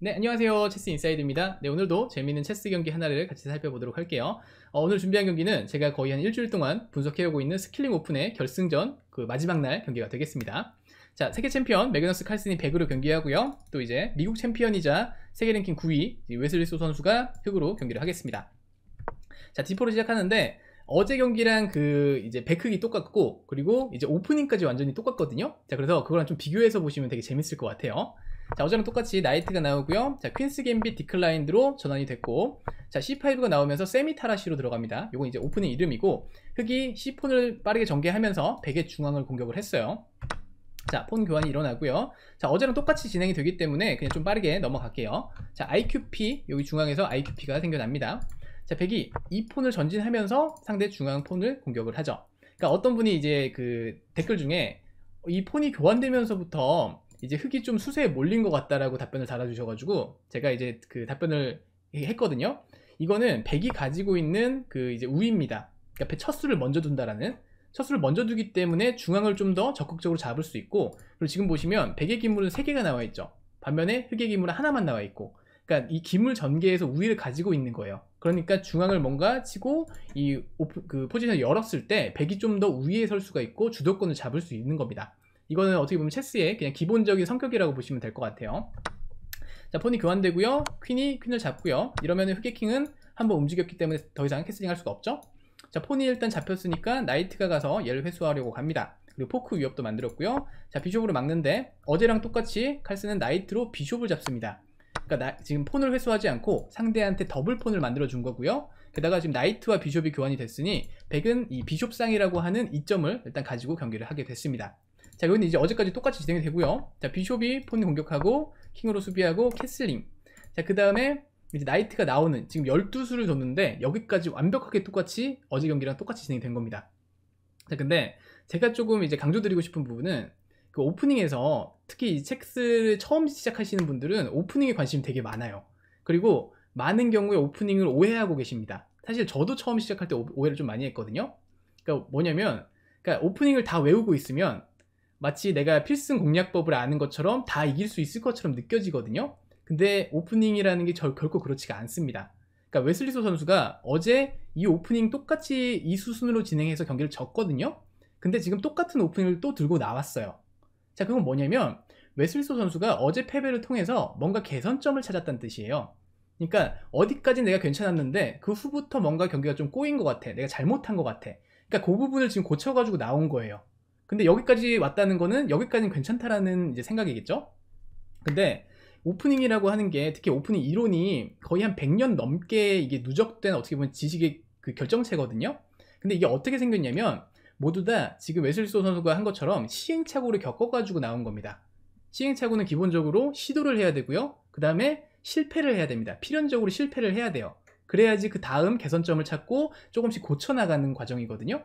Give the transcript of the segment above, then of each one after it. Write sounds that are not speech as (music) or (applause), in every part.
네 안녕하세요 체스 인사이드입니다 네 오늘도 재미있는 체스 경기 하나를 같이 살펴보도록 할게요 어, 오늘 준비한 경기는 제가 거의 한 일주일 동안 분석해오고 있는 스킬링 오픈의 결승전 그 마지막 날 경기가 되겠습니다 자 세계 챔피언 매그너스 칼슨이 100으로 경기하고요 또 이제 미국 챔피언이자 세계 랭킹 9위 웨슬리 소 선수가 흑으로 경기를 하겠습니다 자 디포로 시작하는데 어제 경기랑 그 이제 백흑이 똑같고 그리고 이제 오프닝까지 완전히 똑같거든요 자 그래서 그거랑 좀 비교해서 보시면 되게 재밌을 것 같아요 자 어제랑 똑같이 나이트가 나오고요 자 퀸스 갬빗 디클라인드로 전환이 됐고 자 C5가 나오면서 세미타라시로 들어갑니다 요건 이제 오프닝 이름이고 흑이 C폰을 빠르게 전개하면서 백의 중앙을 공격을 했어요 자, 폰 교환이 일어나고요. 자, 어제랑 똑같이 진행이 되기 때문에 그냥 좀 빠르게 넘어갈게요. 자, IQP, 여기 중앙에서 IQP가 생겨납니다. 자, 백이 이 폰을 전진하면서 상대 중앙 폰을 공격을 하죠. 그러니까 어떤 분이 이제 그 댓글 중에 이 폰이 교환되면서부터 이제 흙이 좀 수세에 몰린 것 같다라고 답변을 달아주셔가지고 제가 이제 그 답변을 했거든요. 이거는 백이 가지고 있는 그 이제 우입니다. 그러니까 첫 수를 먼저 둔다라는 첫 수를 먼저 두기 때문에 중앙을 좀 더 적극적으로 잡을 수 있고 그리고 지금 보시면 백의 기물은 세개가 나와 있죠. 반면에 흑의 기물은 하나만 나와 있고 그러니까 이 기물 전개에서 우위를 가지고 있는 거예요. 그러니까 중앙을 뭔가 치고 이그 포지션을 열었을 때 백이 좀 더 우위에 설 수가 있고 주도권을 잡을 수 있는 겁니다. 이거는 어떻게 보면 체스의 그냥 기본적인 성격이라고 보시면 될 것 같아요 자 폰이 교환되고요 퀸이 퀸을 잡고요 이러면 흑의킹은 한번 움직였기 때문에 더 이상 캐슬링 할 수가 없죠 자 폰이 일단 잡혔으니까 나이트가 가서 얘를 회수하려고 갑니다 그리고 포크 위협도 만들었고요 자 비숍으로 막는데 어제랑 똑같이 칼스는 나이트로 비숍을 잡습니다 그러니까 나, 지금 폰을 회수하지 않고 상대한테 더블 폰을 만들어 준 거고요 게다가 지금 나이트와 비숍이 교환이 됐으니 백은 이 비숍상이라고 하는 이점을 일단 가지고 경기를 하게 됐습니다 자 여기는 이제 어제까지 똑같이 진행이 되고요 자 비숍이 폰 공격하고 킹으로 수비하고 캐슬링 자 그 다음에 이제 나이트가 나오는 지금 12수를 줬는데 여기까지 완벽하게 똑같이 어제 경기랑 똑같이 진행이 된 겁니다 자 근데 제가 조금 이제 강조드리고 싶은 부분은 그 오프닝에서 특히 이 첵스를 처음 시작하시는 분들은 오프닝에 관심이 되게 많아요 그리고 많은 경우에 오프닝을 오해하고 계십니다 사실 저도 처음 시작할 때 오해를 좀 많이 했거든요 그러니까 뭐냐면 그러니까 오프닝을 다 외우고 있으면 마치 내가 필승 공략법을 아는 것처럼 다 이길 수 있을 것처럼 느껴지거든요. 근데 오프닝이라는 게 절, 결코 그렇지가 않습니다. 그러니까 웨슬리소 선수가 어제 이 오프닝 똑같이 이 수순으로 진행해서 경기를 졌거든요. 근데 지금 똑같은 오프닝을 또 들고 나왔어요. 자, 그건 뭐냐면 웨슬리소 선수가 어제 패배를 통해서 뭔가 개선점을 찾았다는 뜻이에요. 그러니까 어디까지 내가 괜찮았는데 그 후부터 뭔가 경기가 좀 꼬인 것 같아. 내가 잘못한 것 같아. 그러니까 그 부분을 지금 고쳐가지고 나온 거예요. 근데 여기까지 왔다는 거는 여기까지는 괜찮다라는 이제 생각이겠죠? 근데 오프닝이라고 하는 게 특히 오프닝 이론이 거의 한 100년 넘게 이게 누적된 어떻게 보면 지식의 그 결정체거든요. 근데 이게 어떻게 생겼냐면 모두 다 지금 웨슬소 선수가 한 것처럼 시행착오를 겪어가지고 나온 겁니다. 시행착오는 기본적으로 시도를 해야 되고요. 그 다음에 실패를 해야 됩니다. 필연적으로 실패를 해야 돼요. 그래야지 그 다음 개선점을 찾고 조금씩 고쳐나가는 과정이거든요.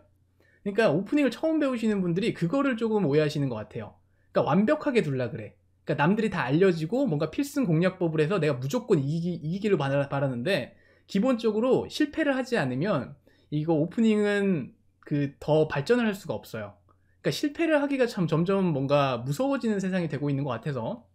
그러니까 오프닝을 처음 배우시는 분들이 그거를 조금 오해하시는 것 같아요. 그러니까 완벽하게 둘라 그래. 그러니까 남들이 다 알려지고 뭔가 필승 공략법을 해서 내가 무조건 이기, 이기를 바라는데 기본적으로 실패를 하지 않으면 이거 오프닝은 그 더 발전을 할 수가 없어요. 그러니까 실패를 하기가 참 점점 뭔가 무서워지는 세상이 되고 있는 것 같아서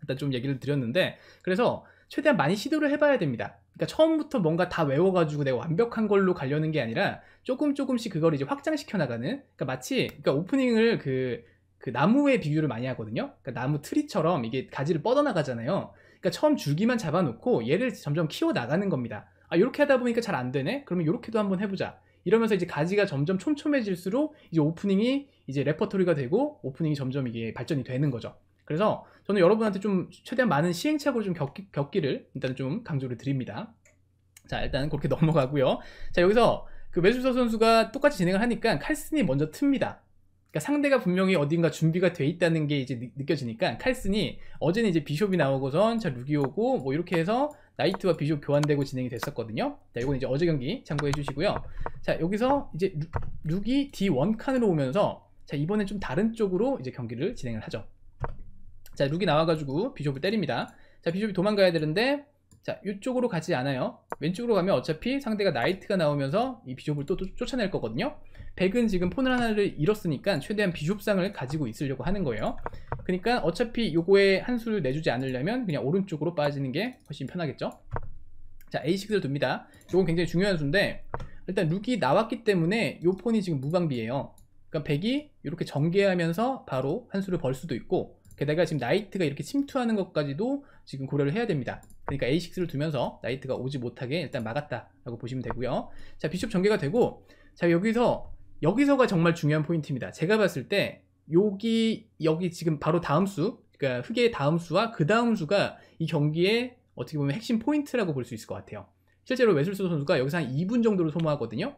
일단 좀 얘기를 드렸는데 그래서 최대한 많이 시도를 해봐야 됩니다. 그러니까 처음부터 뭔가 다 외워가지고 내가 완벽한 걸로 가려는 게 아니라 조금 조금씩 그걸 이제 확장시켜 나가는. 그러니까 마치 그러니까 오프닝을 그, 그 나무의 비유를 많이 하거든요. 그러니까 나무 트리처럼 이게 가지를 뻗어나가잖아요. 그러니까 처음 줄기만 잡아놓고 얘를 점점 키워 나가는 겁니다. 아 이렇게 하다 보니까 잘 안 되네. 그러면 이렇게도 한번 해보자. 이러면서 이제 가지가 점점 촘촘해질수록 이제 오프닝이 이제 레퍼토리가 되고 오프닝이 점점 이게 발전이 되는 거죠. 그래서 저는 여러분한테 좀 최대한 많은 시행착오를 좀 겪기, 겪기를 일단 좀 강조를 드립니다. 자 일단 그렇게 (laughs) 넘어가고요. 자 여기서 그매수서 선수가 똑같이 진행을 하니까 칼슨이 먼저 틉니다. 그러니까 상대가 분명히 어딘가 준비가 돼 있다는 게 이제 느껴지니까 칼슨이 어제는 이제 비숍이 나오고선 자 룩이 오고 뭐 이렇게 해서 나이트와 비숍 교환되고 진행이 됐었거든요 자 이건 이제 어제 경기 참고해 주시고요 자 여기서 이제 룩이 D1 칸으로 오면서 자 이번엔 좀 다른 쪽으로 이제 경기를 진행을 하죠 자 룩이 나와가지고 비숍을 때립니다 자 비숍이 도망가야 되는데 자 이쪽으로 가지 않아요 왼쪽으로 가면 어차피 상대가 나이트가 나오면서 이 비숍을 또, 또 쫓아낼 거거든요 백은 지금 폰을 하나를 잃었으니까 최대한 비숍상을 가지고 있으려고 하는 거예요 그러니까 어차피 요거에 한 수를 내주지 않으려면 그냥 오른쪽으로 빠지는 게 훨씬 편하겠죠 자 A6를 둡니다 요건 굉장히 중요한 수인데 일단 룩이 나왔기 때문에 요 폰이 지금 무방비예요 그러니까 백이 이렇게 전개하면서 바로 한 수를 벌 수도 있고 게다가 그 지금 나이트가 이렇게 침투하는 것까지도 지금 고려를 해야 됩니다 그러니까 a6를 두면서 나이트가 오지 못하게 일단 막았다라고 보시면 되고요 자 비숍 전개가 되고 자 여기서 여기서가 정말 중요한 포인트입니다 제가 봤을 때 여기 여기 지금 바로 다음 수 그러니까 흑의 다음 수와 그 다음 수가 이경기에 어떻게 보면 핵심 포인트라고 볼 수 있을 것 같아요 실제로 외술소 선수가 여기서 한 2분 정도를 소모하거든요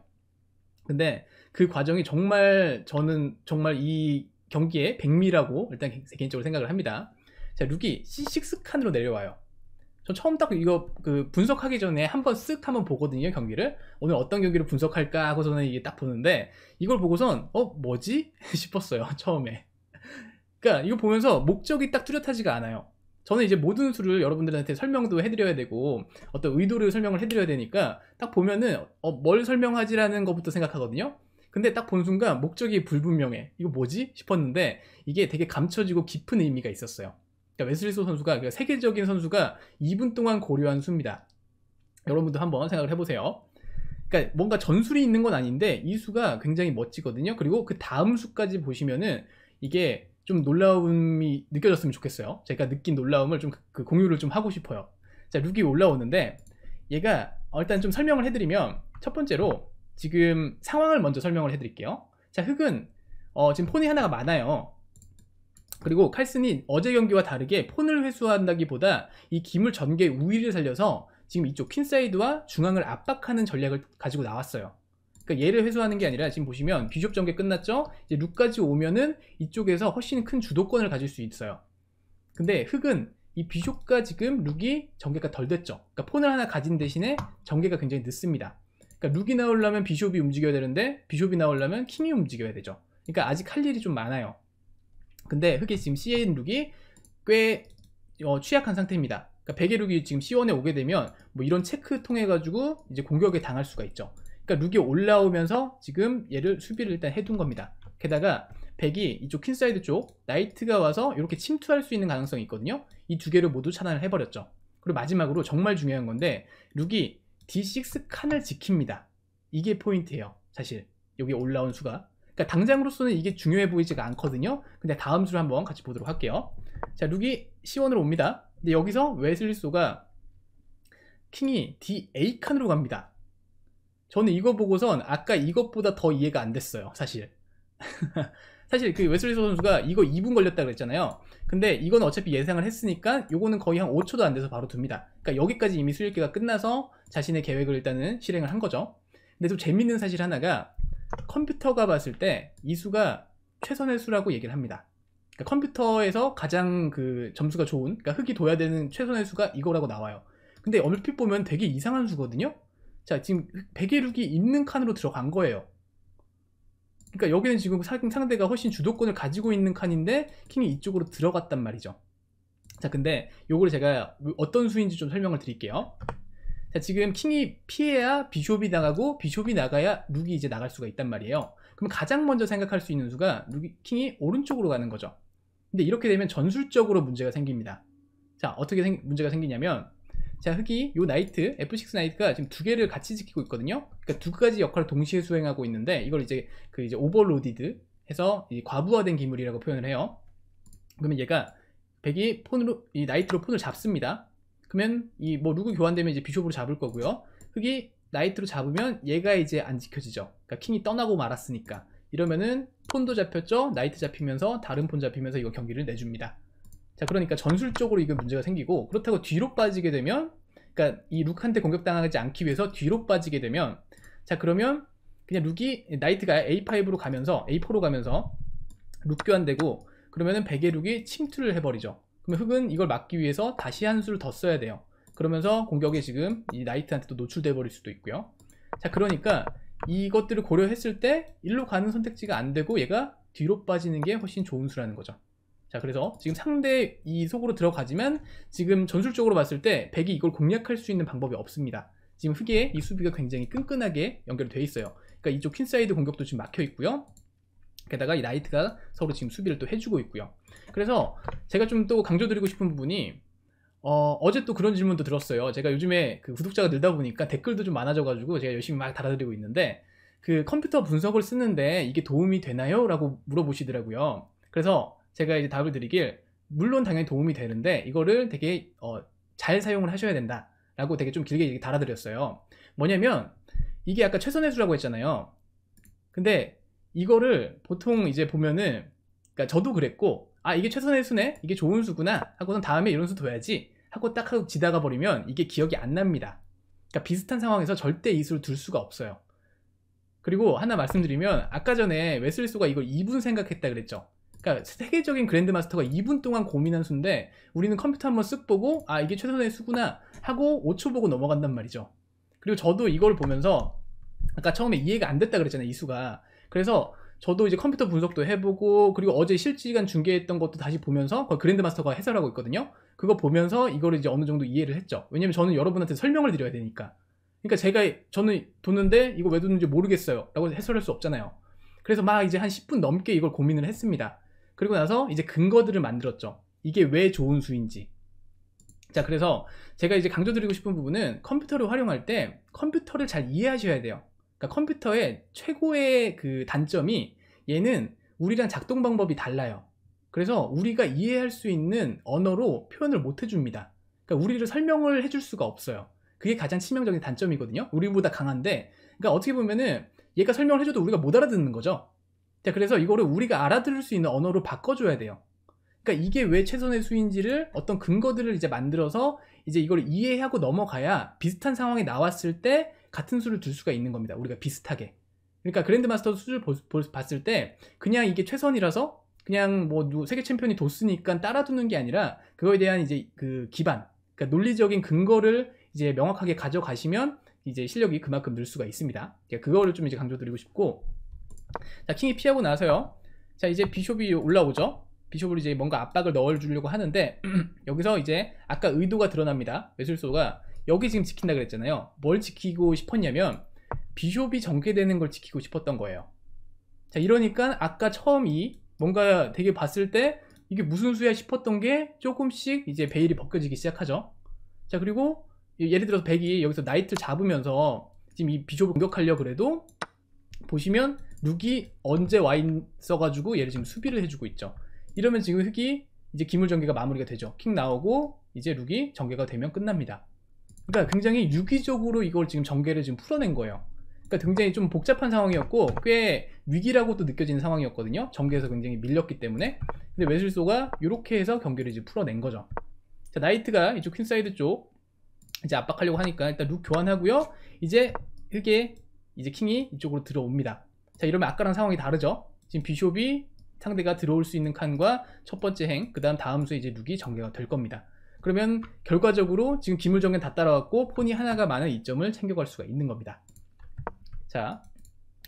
근데 그 과정이 정말 저는 정말 이 경기의 백미라고 일단 개인적으로 생각을 합니다. 자, 룩이 C6 칸으로 내려와요. 전 처음 딱 이거 그 분석하기 전에 한번 쓱 한번 보거든요, 경기를. 오늘 어떤 경기를 분석할까 하고서는 이게 딱 보는데 이걸 보고선 어, 뭐지? (laughs) 싶었어요, 처음에. 그러니까 이거 보면서 목적이 딱 뚜렷하지가 않아요. 저는 이제 모든 수를 여러분들한테 설명도 해드려야 되고 어떤 의도를 설명을 해드려야 되니까 딱 보면은 어, 뭘 설명하지라는 것부터 생각하거든요. 근데 딱 본 순간 목적이 불분명해. 이거 뭐지? 싶었는데 이게 되게 감춰지고 깊은 의미가 있었어요. 그러니까 웨슬리소 선수가 그러니까 세계적인 선수가 2분 동안 고려한 수입니다. 여러분도 한번 생각을 해보세요. 그러니까 뭔가 전술이 있는 건 아닌데 이 수가 굉장히 멋지거든요. 그리고 그 다음 수까지 보시면은 이게 좀 놀라움이 느껴졌으면 좋겠어요. 제가 느낀 놀라움을 좀그 그 공유를 좀 하고 싶어요. 자, 룩이 올라오는데 얘가 어, 일단 좀 설명을 해드리면 첫 번째로 지금 상황을 먼저 설명을 해드릴게요. 자, 흑은 어, 지금 폰이 하나가 많아요. 그리고 칼슨이 어제 경기와 다르게 폰을 회수한다기보다 이 기물 전개 우위를 살려서 지금 이쪽 퀸사이드와 중앙을 압박하는 전략을 가지고 나왔어요. 그러니까 얘를 회수하는 게 아니라 지금 보시면 비숍 전개 끝났죠? 이제 룩까지 오면은 이쪽에서 훨씬 큰 주도권을 가질 수 있어요. 근데 흑은 이 비숍과 지금 룩이 전개가 덜 됐죠. 그러니까 폰을 하나 가진 대신에 전개가 굉장히 늦습니다. 그러니까 룩이 나오려면 비숍이 움직여야 되는데 비숍이 나오려면 킹이 움직여야 되죠. 그러니까 아직 할 일이 좀 많아요. 근데 흑이 지금 CA 룩이 꽤 어, 취약한 상태입니다. 그러니까 백의 룩이 지금 C1에 오게 되면 뭐 이런 체크 통해 가지고 이제 공격에 당할 수가 있죠. 그러니까 룩이 올라오면서 지금 얘를 수비를 일단 해둔 겁니다. 게다가 백이 이쪽 퀸사이드 쪽 나이트가 와서 이렇게 침투할 수 있는 가능성이 있거든요. 이 두 개를 모두 차단을 해버렸죠. 그리고 마지막으로 정말 중요한 건데 룩이 D6 칸을 지킵니다. 이게 포인트예요. 사실 여기 올라온 수가. 그러니까 당장으로서는 이게 중요해 보이지가 않거든요. 근데 다음 수를 한번 같이 보도록 할게요. 자, 룩이 C1으로 옵니다. 근데 여기서 웨슬리소가 킹이 D8칸으로 갑니다. 저는 이거 보고선 아까 이것보다 더 이해가 안 됐어요. 사실. (laughs) 사실 그 웨슬리 선수가 이거 2분 걸렸다 그랬잖아요 근데 이건 어차피 예상을 했으니까 요거는 거의 한 5초도 안 돼서 바로 둡니다 그러니까 여기까지 이미 수일기가 끝나서 자신의 계획을 일단은 실행을 한 거죠 근데 좀 재밌는 사실 하나가 컴퓨터가 봤을 때 이 수가 최선의 수라고 얘기를 합니다 그러니까 컴퓨터에서 가장 그 점수가 좋은 그러니까 흙이 둬야 되는 최선의 수가 이거라고 나와요 근데 얼핏 보면 되게 이상한 수거든요 자 지금 100의 룩이 있는 칸으로 들어간 거예요 그러니까 여기는 지금 상대가 훨씬 주도권을 가지고 있는 칸인데 킹이 이쪽으로 들어갔단 말이죠 자 근데 요걸 제가 어떤 수인지 좀 설명을 드릴게요 자 지금 킹이 피해야 비숍이 나가고 비숍이 나가야 룩이 이제 나갈 수가 있단 말이에요 그럼 가장 먼저 생각할 수 있는 수가 룩이, 킹이 오른쪽으로 가는 거죠 근데 이렇게 되면 전술적으로 문제가 생깁니다 자 어떻게 생, 문제가 생기냐면 자 흑이 요 나이트 F6 나이트가 지금 두 개를 같이 지키고 있거든요 그러니까 두 가지 역할을 동시에 수행하고 있는데 이걸 이제 그 이제 오버로디드 해서 과부하된 기물이라고 표현을 해요. 그러면 얘가 백이 폰으로 이 나이트로 폰을 잡습니다. 그러면 이뭐 누구 교환되면 이제 비숍으로 잡을 거고요. 흑이 나이트로 잡으면 얘가 이제 안 지켜지죠. 그러니까 킹이 떠나고 말았으니까 이러면은 폰도 잡혔죠. 나이트 잡히면서 다른 폰 잡히면서 이거 경기를 내줍니다. 자 그러니까 전술적으로 이게 문제가 생기고 그렇다고 뒤로 빠지게 되면 그러니까 이 룩한테 공격당하지 않기 위해서 뒤로 빠지게 되면 자 그러면 그냥 룩이 나이트가 A5로 가면서 A4로 가면서 룩 교환되고 그러면은 백의 룩이 침투를 해버리죠 그럼 흑은 이걸 막기 위해서 다시 한 수를 더 써야 돼요 그러면서 공격에 지금 이 나이트한테 또 노출돼 버릴 수도 있고요 자 그러니까 이것들을 고려했을 때 일로 가는 선택지가 안 되고 얘가 뒤로 빠지는 게 훨씬 좋은 수라는 거죠 자 그래서 지금 상대 이 속으로 들어가지만 지금 전술적으로 봤을 때 백이 이걸 공략할 수 있는 방법이 없습니다 지금 흑에 이 수비가 굉장히 끈끈하게 연결되어 있어요. 그러니까 이쪽 퀸사이드 공격도 지금 막혀 있고요. 게다가 이 나이트가 서로 지금 수비를 또 해주고 있고요. 그래서 제가 좀 또 강조드리고 싶은 부분이 어, 제또 그런 질문도 들었어요. 제가 요즘에 그 구독자가 늘다 보니까 댓글도 좀 많아져가지고 제가 열심히 막 달아드리고 있는데 그 컴퓨터 분석을 쓰는데 이게 도움이 되나요? 라고 물어보시더라고요. 그래서 제가 이제 답을 드리길 물론 당연히 도움이 되는데 이거를 되게 어, 잘 사용을 하셔야 된다. 라고 되게 좀 길게 달아드렸어요 뭐냐면 이게 아까 최선의 수라고 했잖아요 근데 이거를 보통 이제 보면은 그러니까 저도 그랬고 아 이게 최선의 수네 이게 좋은 수구나 하고는 다음에 이런 수 둬야지 하고 딱 하고 지다가 버리면 이게 기억이 안 납니다 그러니까 비슷한 상황에서 절대 이 수를 둘 수가 없어요 그리고 하나 말씀드리면 아까 전에 웨슬리소가 이걸 2분 생각했다 그랬죠 그러니까 세계적인 그랜드마스터가 2분 동안 고민한 수인데 우리는 컴퓨터 한번 쓱 보고 아 이게 최선의 수구나 하고 5초 보고 넘어간단 말이죠. 그리고 저도 이걸 보면서 아까 처음에 이해가 안 됐다 그랬잖아요 이 수가. 그래서 저도 이제 컴퓨터 분석도 해보고 그리고 어제 실시간 중계했던 것도 다시 보면서 그랜드마스터가 해설하고 있거든요. 그거 보면서 이거를 이제 어느 정도 이해를 했죠. 왜냐면 저는 여러분한테 설명을 드려야 되니까. 그러니까 제가 저는 도는데 이거 왜 도는지 모르겠어요. 라고 해설할 수 없잖아요. 그래서 막 이제 한 10분 넘게 이걸 고민을 했습니다. 그리고 나서 이제 근거들을 만들었죠. 이게 왜 좋은 수인지. 자, 그래서 제가 이제 강조드리고 싶은 부분은 컴퓨터를 활용할 때 컴퓨터를 잘 이해하셔야 돼요. 그러니까 컴퓨터의 최고의 그 단점이 얘는 우리랑 작동 방법이 달라요. 그래서 우리가 이해할 수 있는 언어로 표현을 못 해줍니다. 그러니까 우리를 설명을 해줄 수가 없어요. 그게 가장 치명적인 단점이거든요. 우리보다 강한데, 그러니까 어떻게 보면은 얘가 설명을 해줘도 우리가 못 알아듣는 거죠. 자, 그래서 이거를 우리가 알아들을 수 있는 언어로 바꿔줘야 돼요. 그러니까 이게 왜 최선의 수인지를 어떤 근거들을 이제 만들어서 이제 이걸 이해하고 넘어가야 비슷한 상황이 나왔을 때 같은 수를 둘 수가 있는 겁니다. 우리가 비슷하게. 그러니까 그랜드마스터 수를 보, 봤을 때 그냥 이게 최선이라서 그냥 뭐 세계 챔피언이 도스니까 따라두는 게 아니라 그거에 대한 이제 그 기반, 그러니까 논리적인 근거를 이제 명확하게 가져가시면 이제 실력이 그만큼 늘 수가 있습니다. 그러니까 그거를 좀 이제 강조드리고 싶고 자 킹이 피하고 나서요 자 이제 비숍이 올라오죠 비숍을 이제 뭔가 압박을 넣어주려고 하는데 (clears throat) 여기서 이제 아까 의도가 드러납니다 매술소가 여기 지금 지킨다 그랬잖아요 뭘 지키고 싶었냐면 비숍이 전개되는 걸 지키고 싶었던 거예요 자 이러니까 아까 처음 이 뭔가 되게 봤을 때 이게 무슨 수야 싶었던 게 조금씩 이제 베일이 벗겨지기 시작하죠 자 그리고 예, 예를 들어서 백이 여기서 나이트를 잡으면서 지금 이 비숍을 공격하려 고 그래도 보시면 룩이 언제 와 있어가지고 얘를 지금 수비를 해주고 있죠 이러면 지금 흑이 이제 기물 전개가 마무리가 되죠 킹 나오고 이제 룩이 전개가 되면 끝납니다 그러니까 굉장히 유기적으로 이걸 지금 전개를 지금 풀어낸 거예요 그러니까 굉장히 좀 복잡한 상황이었고 꽤 위기라고 또 느껴지는 상황이었거든요 전개에서 굉장히 밀렸기 때문에 근데 외술소가 이렇게 해서 경기를 이제 풀어낸 거죠 자 나이트가 이쪽 퀸사이드 쪽 이제 압박하려고 하니까 일단 룩 교환하고요 이제 흑에 이제 킹이 이쪽으로 들어옵니다 자 이러면 아까랑 상황이 다르죠 지금 비숍이 상대가 들어올 수 있는 칸과 첫 번째 행, 그 다음 다음 수에 이제 룩이 전개가 될 겁니다. 그러면 결과적으로 지금 기물 전개는 다 따라왔고 폰이 하나가 많은 이점을 챙겨갈 수가 있는 겁니다. 자,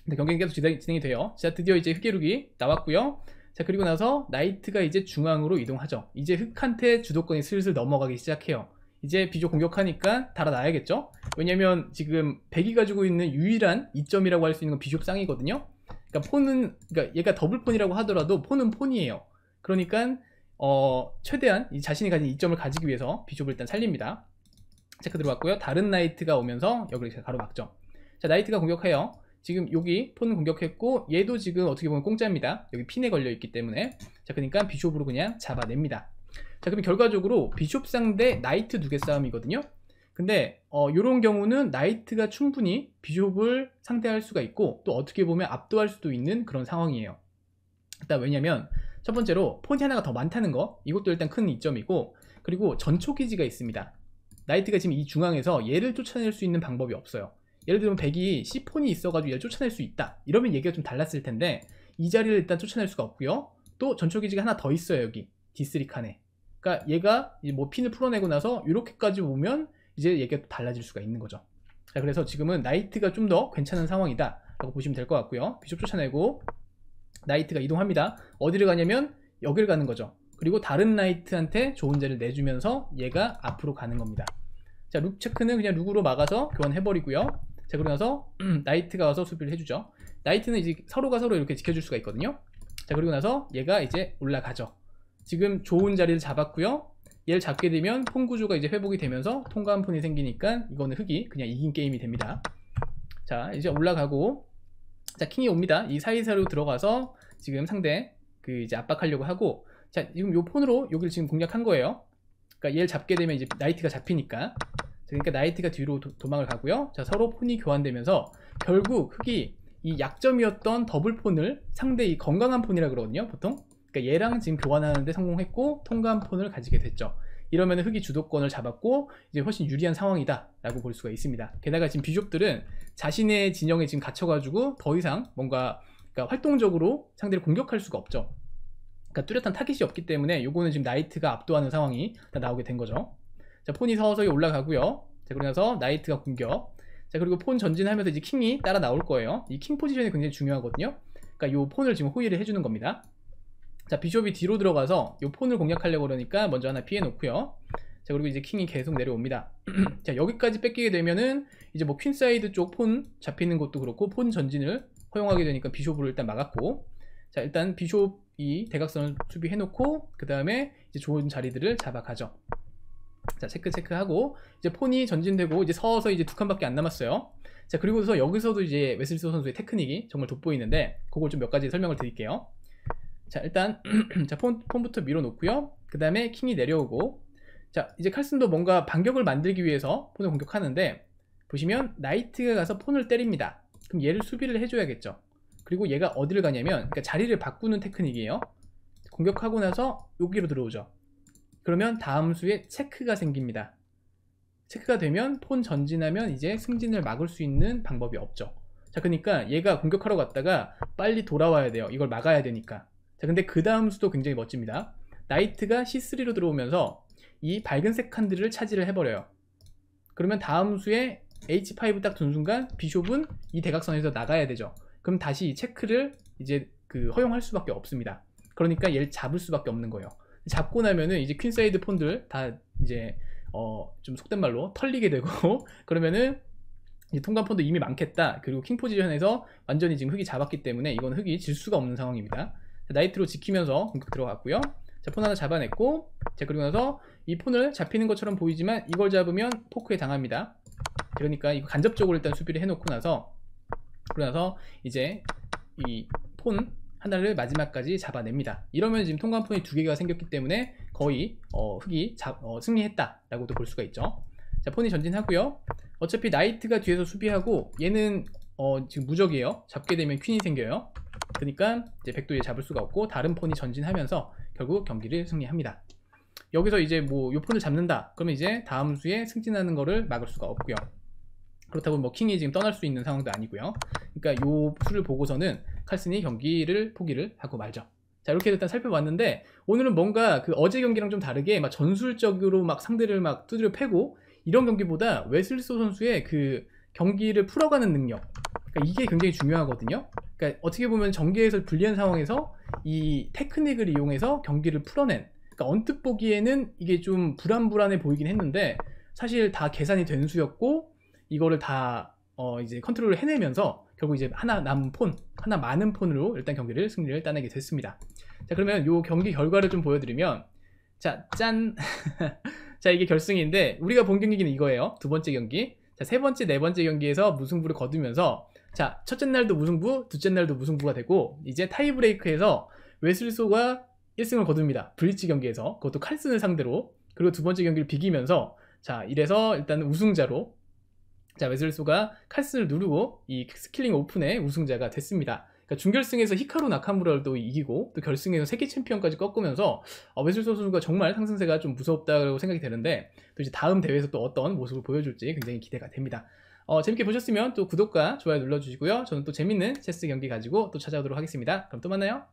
경기는 계속 진행, 이 돼요. 자, 드디어 이제 흑의룩이 나왔고요. 자, 그리고 나서 나이트가 이제 중앙으로 이동하죠. 이제 흑한테 주도권이 슬슬 넘어가기 시작해요. 이제 비조 공격하니까 달아나야겠죠 왜냐면 지금 백이 가지고 있는 유일한 이점이라고 할 수 있는 건 비숍 쌍이거든요 그러니까 폰은 그러니까 얘가 더블 폰이라고 하더라도 폰은 폰이에요 그러니까 어, 최대한 자신이 가진 이점을 가지기 위해서 비숍을 일단 살립니다 체크 들어왔고요 다른 나이트가 오면서 여기를 가로 가막죠자 나이트가 공격해요 지금 여기 폰 공격했고 얘도 지금 어떻게 보면 공짜입니다 여기 핀에 걸려 있기 때문에 자 그러니까 비숍으로 그냥 잡아냅니다 자 그럼 결과적으로 비숍 상대 나이트 두 개 싸움이거든요 근데 어, 이런 경우는 나이트가 충분히 비숍을 상대할 수가 있고 또 어떻게 보면 압도할 수도 있는 그런 상황이에요 일단 왜냐면 첫 번째로 폰이 하나가 더 많다는 거 이것도 일단 큰 이점이고 그리고 전초기지가 있습니다 나이트가 지금 이 중앙에서 얘를 쫓아낼 수 있는 방법이 없어요 예를 들면 백이 C폰이 있어가지고 얘를 쫓아낼 수 있다 이러면 얘기가 좀 달랐을 텐데 이 자리를 일단 쫓아낼 수가 없고요 또 전초기지가 하나 더 있어요 여기 D3 칸에 그러니까 얘가 뭐 핀을 풀어내고 나서 이렇게까지 오면 이제 얘가 달라질 수가 있는 거죠 자 그래서 지금은 나이트가 좀 더 괜찮은 상황이다 라고 보시면 될 것 같고요 비숍 쫓아내고 나이트가 이동합니다 어디를 가냐면 여길 가는 거죠 그리고 다른 나이트한테 좋은 자를 내주면서 얘가 앞으로 가는 겁니다 자룩 체크는 그냥 룩으로 막아서 교환해버리고요 자 그러고 나서 (clears throat) 나이트가 와서 수비를 해주죠 나이트는 이제 서로가 서로 이렇게 지켜줄 수가 있거든요 자 그리고 나서 얘가 이제 올라가죠 지금 좋은 자리를 잡았고요 얘를 잡게 되면 폰 구조가 이제 회복이 되면서 통과한 폰이 생기니까 이거는 흑이 그냥 이긴 게임이 됩니다 자 이제 올라가고 자 킹이 옵니다 이 사이사이로 들어가서 지금 상대 그 이제 압박하려고 하고 자 지금 요 폰으로 여기를 지금 공략한 거예요 그러니까 얘를 잡게 되면 이제 나이트가 잡히니까 그러니까 나이트가 뒤로 도, 도망을 가고요 자 서로 폰이 교환되면서 결국 흑이 이 약점이었던 더블 폰을 상대 이 건강한 폰이라 그러거든요 보통 그러니까 얘랑 지금 교환하는데 성공했고 통감폰을 가지게 됐죠. 이러면 흑이 주도권을 잡았고 이제 훨씬 유리한 상황이다라고 볼 수가 있습니다. 게다가 지금 비숍들은 자신의 진영에 지금 갇혀가지고 더 이상 뭔가 그러니까 활동적으로 상대를 공격할 수가 없죠. 그러니까 뚜렷한 타깃이 없기 때문에 이거는 지금 나이트가 압도하는 상황이 다 나오게 된 거죠. 자 폰이 서서히 올라가고요. 자 그러면서 나이트가 공격. 자 그리고 폰 전진하면서 이제 킹이 따라 나올 거예요. 이 킹 포지션이 굉장히 중요하거든요. 그러니까 이 폰을 지금 호위를 해주는 겁니다. 자 비숍이 뒤로 들어가서 요 폰을 공략하려고 그러니까 먼저 하나 피해 놓고요 자 그리고 이제 킹이 계속 내려옵니다 (clears throat) 자 여기까지 뺏기게 되면은 이제 뭐 퀸사이드 쪽 폰 잡히는 것도 그렇고 폰 전진을 허용하게 되니까 비숍을 일단 막았고 자 일단 비숍이 대각선을 수비해 놓고 그 다음에 이제 좋은 자리들을 잡아가죠 자 체크 체크하고 이제 폰이 전진되고 이제 서서 이제 두 칸밖에 안 남았어요 자 그리고서 여기서도 이제 웨슬스 선수의 테크닉이 정말 돋보이는데 그걸 좀 몇 가지 설명을 드릴게요 자 일단 (clears throat) 자 폰, 폰부터 밀어놓고요 그 다음에 킹이 내려오고 자 이제 칼슨도 뭔가 반격을 만들기 위해서 폰을 공격하는데 보시면 나이트가 가서 폰을 때립니다 그럼 얘를 수비를 해줘야겠죠 그리고 얘가 어디를 가냐면 그러니까 자리를 바꾸는 테크닉이에요 공격하고 나서 여기로 들어오죠 그러면 다음 수에 체크가 생깁니다 체크가 되면 폰 전진하면 이제 승진을 막을 수 있는 방법이 없죠 자 그러니까 얘가 공격하러 갔다가 빨리 돌아와야 돼요 이걸 막아야 되니까 자 근데 그 다음 수도 굉장히 멋집니다 나이트가 C3로 들어오면서 이 밝은색 칸들을 차지를 해버려요 그러면 다음 수에 H5 딱 둔 순간 비숍은 이 대각선에서 나가야 되죠 그럼 다시 이 체크를 이제 그 허용할 수밖에 없습니다 그러니까 얘를 잡을 수밖에 없는 거예요 잡고 나면은 이제 퀸사이드 폰들 다 이제 어 좀 속된 말로 털리게 되고 (laughs) 그러면은 통관 폰도 이미 많겠다 그리고 킹 포지션에서 완전히 지금 흑이 잡았기 때문에 이건 흑이 질 수가 없는 상황입니다 나이트로 지키면서 공격 들어갔고요 자, 폰 하나 잡아냈고 자, 그리고 나서 이 폰을 잡히는 것처럼 보이지만 이걸 잡으면 포크에 당합니다 그러니까 이거 간접적으로 일단 수비를 해놓고 나서 그러고 나서 이제 이 폰 하나를 마지막까지 잡아냅니다 이러면 지금 통관폰이 두 개가 생겼기 때문에 거의 어, 흑이 자, 어, 승리했다 라고도 볼 수가 있죠 자 폰이 전진하고요 어차피 나이트가 뒤에서 수비하고 얘는 어, 지금 무적이에요 잡게 되면 퀸이 생겨요 그러니까 이제 백두에 잡을 수가 없고 다른 폰이 전진하면서 결국 경기를 승리합니다. 여기서 이제 뭐 요 폰을 잡는다. 그러면 이제 다음 수에 승진하는 거를 막을 수가 없고요. 그렇다고 뭐 킹이 지금 떠날 수 있는 상황도 아니고요. 그러니까 요 수를 보고서는 칼슨이 경기를 포기를 하고 말죠. 자 이렇게 일단 살펴봤는데 오늘은 뭔가 그 어제 경기랑 좀 다르게 막 전술적으로 막 상대를 막 두드려 패고 이런 경기보다 웨슬리소 선수의 그 경기를 풀어가는 능력 그러니까 이게 굉장히 중요하거든요. 그러니까 어떻게 보면 전개에서 불리한 상황에서 이 테크닉을 이용해서 경기를 풀어낸. 그러니까 언뜻 보기에는 이게 좀 불안불안해 보이긴 했는데 사실 다 계산이 된 수였고 이거를 다 어 이제 컨트롤을 해내면서 결국 이제 하나 남은 폰, 하나 많은 폰으로 일단 경기를 승리를 따내게 됐습니다. 자 그러면 요 경기 결과를 좀 보여드리면 자 짠. (laughs) 자 이게 결승인데 우리가 본 경기는 이거예요. 두 번째 경기. 자, 세 번째, 네 번째 경기에서 무승부를 거두면서 자, 첫째 날도 무승부, 둘째 날도 무승부가 되고 이제 타이브레이크에서 웨슬소가 1승을 거둡니다. 브릿지 경기에서 그것도 칼슨을 상대로 그리고 두 번째 경기를 비기면서 자, 이래서 일단 우승자로 자, 웨슬소가 칼슨을 누르고 이 스킬링 오픈의 우승자가 됐습니다. 그러니까 준결승에서 히카루 나카무라를 또 이기고 또 결승에서 세계 챔피언까지 꺾으면서 어, 웨슬소 선수가 정말 상승세가 좀 무섭다고 생각이 되는데 또 이제 다음 대회에서 또 어떤 모습을 보여줄지 굉장히 기대가 됩니다. 어, 재밌게 보셨으면 또 구독과 좋아요 눌러주시고요. 저는 또 재밌는 체스 경기 가지고 또 찾아오도록 하겠습니다. 그럼 또 만나요.